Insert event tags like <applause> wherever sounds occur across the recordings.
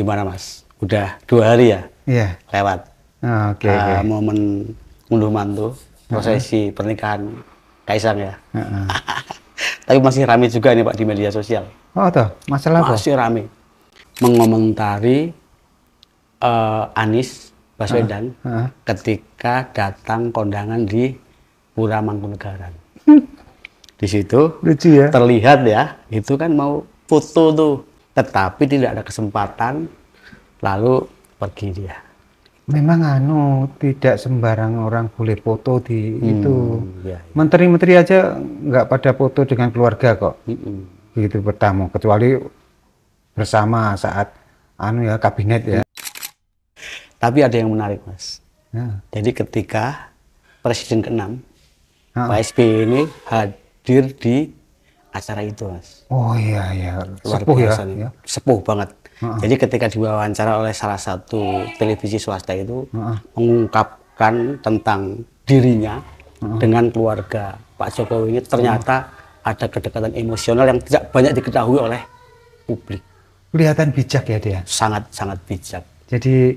gimana Mas? Udah dua hari ya? Iya. Yeah. Lewat. Oh, Oke. Okay, uh, okay. Momen unduh mantu prosesi uh -huh. pernikahan Kaisang ya. Uh -huh. <laughs> Tapi masih ramai juga ini Pak di media sosial. Oh toh, masalah apa? Masih ramai. Mengomentari uh, Anies Baswedan uh, -huh. ketika datang kondangan di Pura Mangkunegaran. di situ lucu ya. Terlihat ya, itu kan mau foto tuh tetapi tidak ada kesempatan lalu pergi dia memang anu tidak sembarang orang boleh foto di hmm, itu ya, ya. menteri-menteri aja nggak pada foto dengan keluarga kok hmm. begitu bertamu kecuali bersama saat anu ya kabinet ya tapi ada yang menarik mas ya. jadi ketika presiden keenam Pak SBY ini hadir di acara itu mas. Oh iya iya. Luar sepuh ya, biasa ya, nih. ya. Sepuh banget. Uh -uh. Jadi ketika diwawancara oleh salah satu televisi swasta itu uh -uh. mengungkapkan tentang dirinya uh -uh. dengan keluarga Pak Jokowi ini ternyata uh -uh. ada kedekatan emosional yang tidak banyak diketahui oleh publik. Kelihatan bijak ya dia. Sangat sangat bijak. Jadi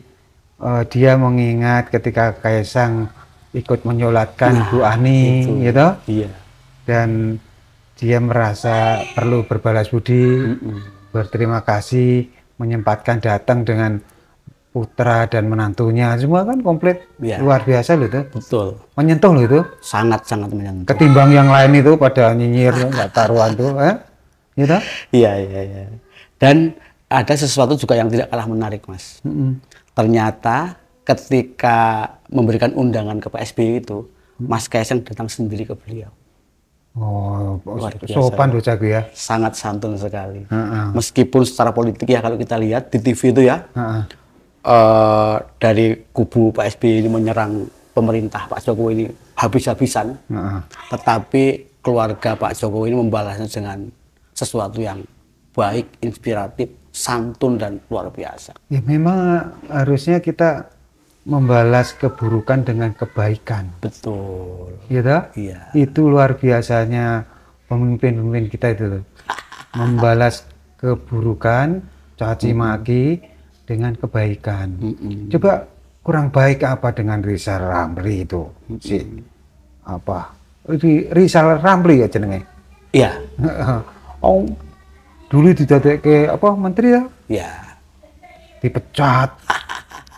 uh, dia mengingat ketika Kaisang ikut menyolatkan nah, Bu Ani, itu. gitu. Iya. Dan dia merasa perlu berbalas budi, berterima kasih, menyempatkan datang dengan putra dan menantunya semua kan komplit ya. luar biasa loh itu betul menyentuh loh itu sangat sangat menyentuh ketimbang yang lain itu pada nyinyir nggak taruhan tuh eh? gitu iya iya iya dan ada sesuatu juga yang tidak kalah menarik mas mm -hmm. ternyata ketika memberikan undangan ke Pak SBY itu Mas Kaisang datang sendiri ke beliau Oh, sopan biasa. sopan ya. ya. Sangat santun sekali. Uh -uh. Meskipun secara politik ya kalau kita lihat di TV itu ya uh -uh. Uh, dari kubu Pak SBY ini menyerang pemerintah Pak Jokowi ini habis-habisan, uh -uh. tetapi keluarga Pak Jokowi ini membalasnya dengan sesuatu yang baik, inspiratif, santun dan luar biasa. Ya memang harusnya kita membalas keburukan dengan kebaikan. Betul. Gitu? Iya. Itu luar biasanya pemimpin-pemimpin kita itu <laughs> Membalas keburukan, caci maki dengan kebaikan. Coba kurang baik apa dengan Rizal Ramli itu? Mm -hmm. Si apa? Rizal Ramli ya jenenge. Iya. oh, dulu didadekke apa menteri ya? Iya. Dipecat. <laughs>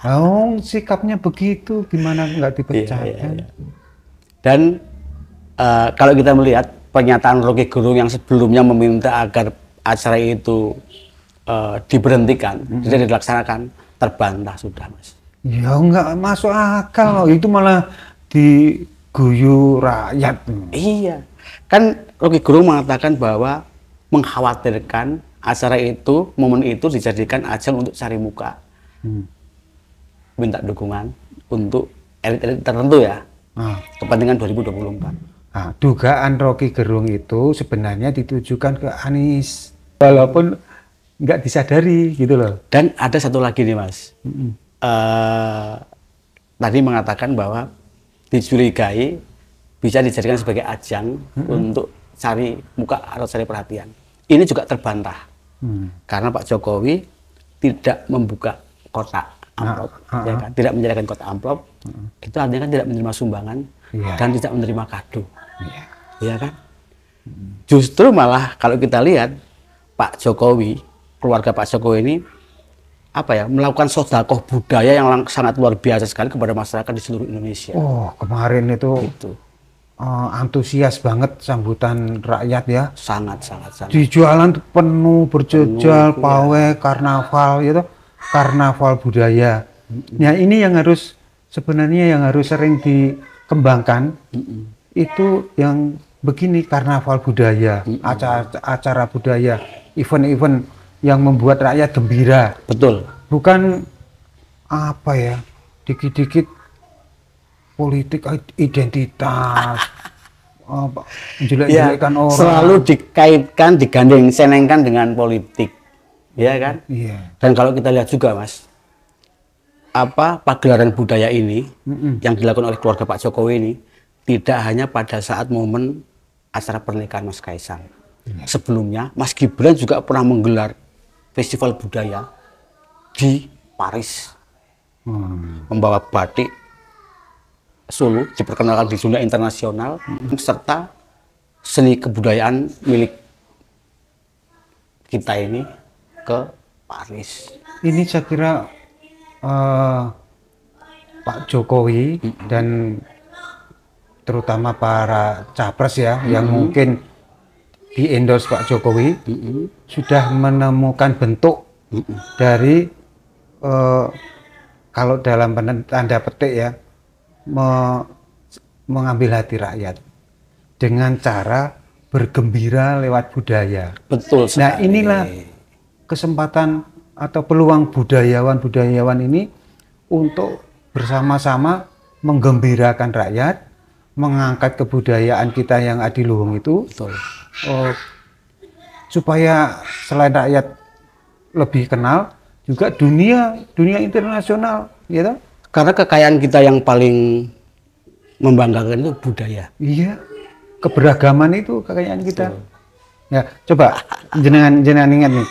Oh, sikapnya begitu, gimana nggak dipecat iya, iya, iya. Dan uh, kalau kita melihat pernyataan Rocky Gerung yang sebelumnya meminta agar acara itu uh, diberhentikan, mm -hmm. tidak dilaksanakan, terbantah sudah, Mas. Ya nggak masuk akal, hmm. itu malah diguyu rakyat. Iya, kan Rocky Gerung mengatakan bahwa mengkhawatirkan acara itu, momen itu dijadikan ajang untuk cari muka. Hmm minta dukungan untuk elit-elit tertentu ya. Ah. Kepentingan 2024. Nah, dugaan Rocky Gerung itu sebenarnya ditujukan ke Anies, walaupun nggak disadari gitu loh. Dan ada satu lagi nih mas, mm-hmm. uh, tadi mengatakan bahwa dicurigai bisa dijadikan sebagai ajang hmm untuk cari muka atau cari perhatian. Ini juga terbantah mm. karena Pak Jokowi tidak membuka kotak amplop, uh, uh, ya ah. kan? tidak menjalankan kotak amplop, uh, itu artinya kan tidak menerima sumbangan yeah. dan tidak menerima kado, yeah. ya iya kan? Justru malah kalau kita lihat Pak Jokowi, keluarga Pak Jokowi ini apa ya melakukan sodakoh budaya yang sangat luar biasa sekali kepada masyarakat di seluruh Indonesia. Oh kemarin itu gitu. uh, antusias banget sambutan rakyat ya. Sangat sangat sangat. Di penuh berjejal, penuh, iya. pawe, ya. karnaval gitu karnaval budaya. Nah ini yang harus sebenarnya yang harus sering dikembangkan itu yang begini karnaval budaya, acara, acara budaya, event-event yang membuat rakyat gembira. Betul. Bukan apa ya, dikit-dikit politik identitas <laughs> apa jelek-jelekan ya, orang. Selalu dikaitkan, digandeng, senengkan dengan politik ya kan? Yeah. Dan kalau kita lihat juga, Mas, apa pagelaran budaya ini mm yang dilakukan oleh keluarga Pak Jokowi ini tidak hanya pada saat momen acara pernikahan Mas Kaisang. Mm. Sebelumnya, Mas Gibran juga pernah menggelar festival budaya di Paris, mm. membawa batik Solo diperkenalkan di dunia internasional mm. serta seni kebudayaan milik kita ini ke Paris. Ini saya kira uh, Pak Jokowi mm -hmm. dan terutama para capres ya mm -hmm. yang mungkin di endorse Pak Jokowi mm -hmm. sudah menemukan bentuk mm -hmm. dari uh, kalau dalam tanda petik ya me mengambil hati rakyat dengan cara bergembira lewat budaya. Betul. Nah, sekali. Nah inilah kesempatan atau peluang budayawan-budayawan ini untuk bersama-sama menggembirakan rakyat, mengangkat kebudayaan kita yang adiluhung itu, Oh, supaya selain rakyat lebih kenal, juga dunia dunia internasional, gitu. Karena kekayaan kita yang paling membanggakan itu budaya. Iya, keberagaman itu kekayaan kita. Ya, coba jenengan jenengan ingat nih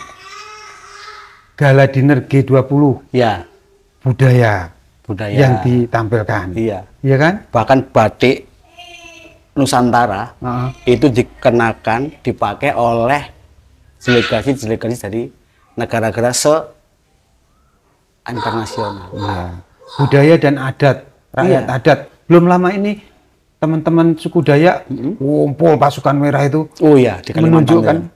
gala dinner G20. Ya. Budaya. Budaya yang ditampilkan. Iya. Iya kan? Bahkan batik Nusantara uh -huh. itu dikenakan dipakai oleh delegasi-delegasi dari negara-negara se internasional. Nah, iya. budaya dan adat, rakyat iya. adat. Belum lama ini teman-teman suku Dayak mm-hmm. pasukan merah itu. Oh iya, di menunjukkan. Ya.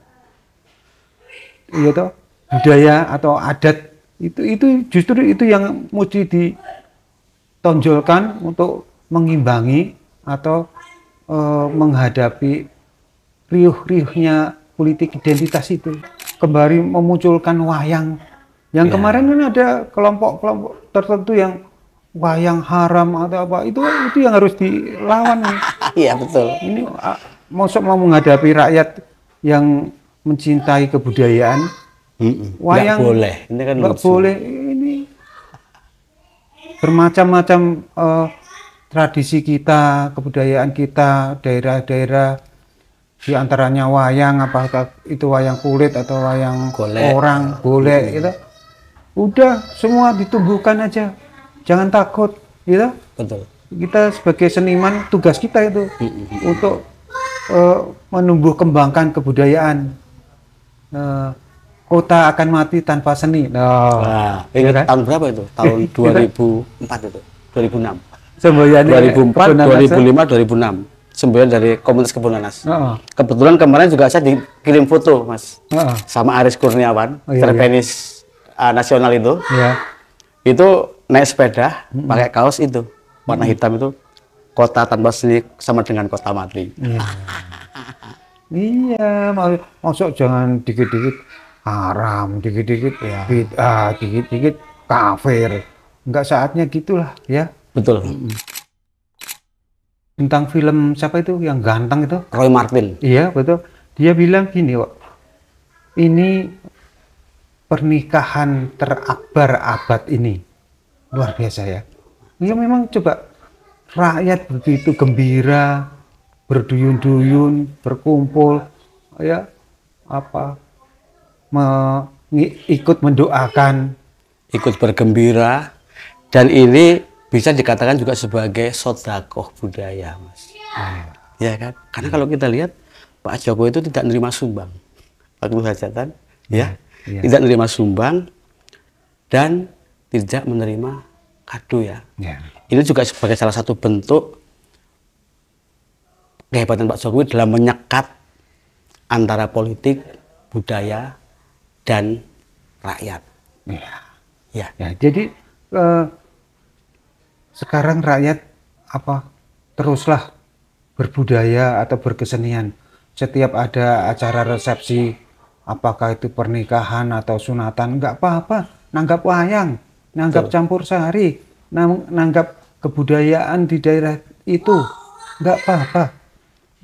Iya toh? budaya atau adat itu itu justru itu yang mesti ditonjolkan untuk mengimbangi atau e, menghadapi riuh-riuhnya politik identitas itu kembali memunculkan wayang yang ya. kemarin kan ada kelompok-kelompok tertentu yang wayang haram atau apa itu kan itu yang harus dilawan <laughs> iya betul ini ah, maksud mau menghadapi rakyat yang mencintai kebudayaan Mm-mm. Wayang boleh. Ini kan nggak boleh ini bermacam-macam uh, tradisi kita, kebudayaan kita, daerah-daerah di antaranya wayang apakah itu wayang kulit atau wayang golek. orang boleh, hmm. gitu udah semua ditumbuhkan aja jangan takut gitu betul kita sebagai seniman tugas kita itu hmm. untuk uh, menumbuh kembangkan kebudayaan uh, Kota akan mati tanpa seni. Nah, Nah, ini ya kan? tahun berapa itu? Tahun 2004 <laughs> iya. itu. 2006. Semboyan 2004, 2005, 2006 semboyan dari komunitas Kebun Nanas. Oh. Kebetulan kemarin juga saya dikirim foto, Mas. Oh. Sama Aris Kurniawan, oh, iya, terpenis iya. Uh, nasional itu. Iya. Itu naik sepeda mm -hmm. pakai kaos itu, warna mm -hmm. hitam itu. Kota tanpa seni sama dengan kota mati. Iya, iya, maksud jangan dikit-dikit haram, dikit-dikit ya. ah dikit-dikit kafir. Enggak saatnya gitulah ya. Betul. Tentang film siapa itu yang ganteng itu? Roy Martin. Iya, betul. Dia bilang gini, Wak. Ini pernikahan terakbar abad ini. Luar biasa ya. Ya memang coba rakyat begitu gembira, berduyun-duyun, berkumpul, ya apa me, ikut mendoakan, ikut bergembira, dan ini bisa dikatakan juga sebagai sodakoh budaya, mas. Ah. Ya kan? Karena kalau kita lihat Pak Jokowi itu tidak menerima sumbang waktu hajatan, ya, ya, ya. tidak menerima sumbang dan tidak menerima kado ya. ya. Ini juga sebagai salah satu bentuk kehebatan Pak Jokowi dalam menyekat antara politik, budaya, dan rakyat. Ya. Ya. ya jadi eh, sekarang rakyat apa teruslah berbudaya atau berkesenian. Setiap ada acara resepsi, apakah itu pernikahan atau sunatan, nggak apa-apa. Nanggap wayang, nanggap Betul. campur sehari, nanggap kebudayaan di daerah itu, nggak apa-apa.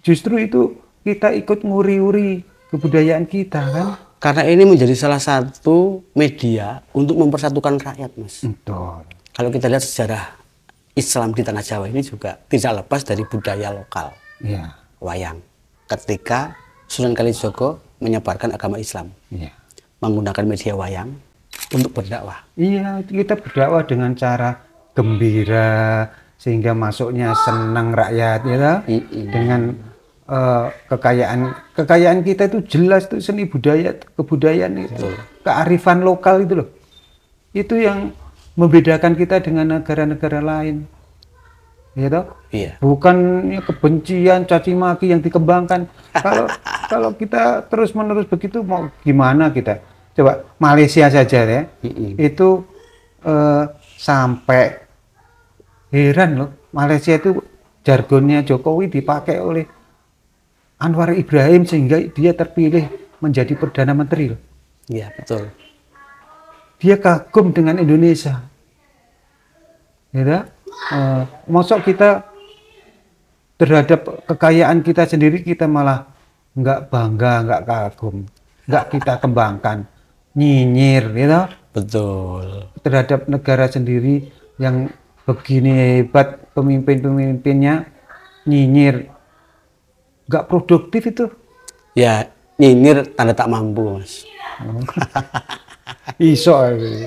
Justru itu kita ikut nguri-uri kebudayaan kita kan. Karena ini menjadi salah satu media untuk mempersatukan rakyat, Mas. Betul. Kalau kita lihat sejarah Islam di Tanah Jawa ini juga tidak lepas dari budaya lokal. Ya. Wayang. Ketika Sunan Kalijogo menyebarkan agama Islam. Ya. Menggunakan media wayang untuk berdakwah. Iya, kita berdakwah dengan cara gembira sehingga masuknya senang rakyat ya. Dengan uh, kekayaan kekayaan kita itu jelas tuh seni budaya kebudayaan itu kearifan lokal itu loh itu yang membedakan kita dengan negara-negara lain ya toh iya. bukan kebencian caci maki yang dikembangkan <laughs> kalau kalau kita terus menerus begitu mau gimana kita coba Malaysia saja ya itu uh, sampai heran loh Malaysia itu jargonnya Jokowi dipakai oleh Anwar Ibrahim sehingga dia terpilih menjadi perdana menteri. Iya betul. Dia kagum dengan Indonesia. Ya, uh, masuk kita terhadap kekayaan kita sendiri kita malah nggak bangga, nggak kagum, nggak kita kembangkan, nyinyir, gitu. Betul. Terhadap negara sendiri yang begini hebat pemimpin-pemimpinnya nyinyir nggak produktif itu? Ya nyinyir tanda tak mampu mas. Hmm. <laughs> Iso